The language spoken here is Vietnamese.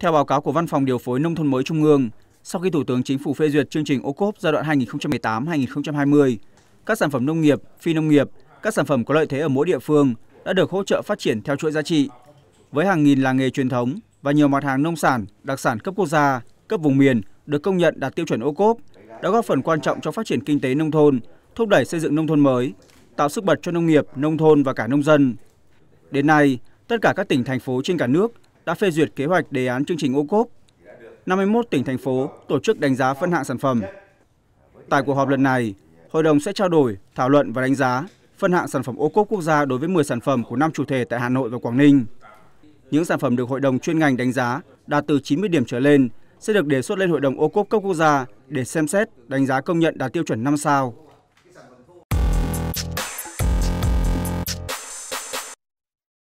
Theo báo cáo của Văn phòng Điều phối Nông thôn mới Trung ương, sau khi Thủ tướng Chính phủ phê duyệt chương trình ô cốp giai đoạn 2018-2020, các sản phẩm nông nghiệp, phi nông nghiệp, các sản phẩm có lợi thế ở mỗi địa phương đã được hỗ trợ phát triển theo chuỗi giá trị. Với hàng nghìn làng nghề truyền thống và nhiều mặt hàng nông sản, đặc sản cấp quốc gia, cấp vùng miền được công nhận đạt tiêu chuẩn ô cốp đã góp phần quan trọng cho phát triển kinh tế nông thôn, thúc đẩy xây dựng nông thôn mới, tạo sức bật cho nông nghiệp, nông thôn và cả nông dân. Đến nay, tất cả các tỉnh thành phố trên cả nước đã phê duyệt kế hoạch đề án chương trình ô cốp. 51 tỉnh thành phố tổ chức đánh giá phân hạng sản phẩm. Tại cuộc họp lần này, hội đồng sẽ trao đổi, thảo luận và đánh giá phân hạng sản phẩm ô cốp quốc gia đối với 10 sản phẩm của năm chủ thể tại Hà Nội và Quảng Ninh. Những sản phẩm được hội đồng chuyên ngành đánh giá đạt từ 90 điểm trở lên sẽ được đề xuất lên hội đồng ô cốp cấp quốc gia để xem xét đánh giá công nhận đạt tiêu chuẩn 5 sao.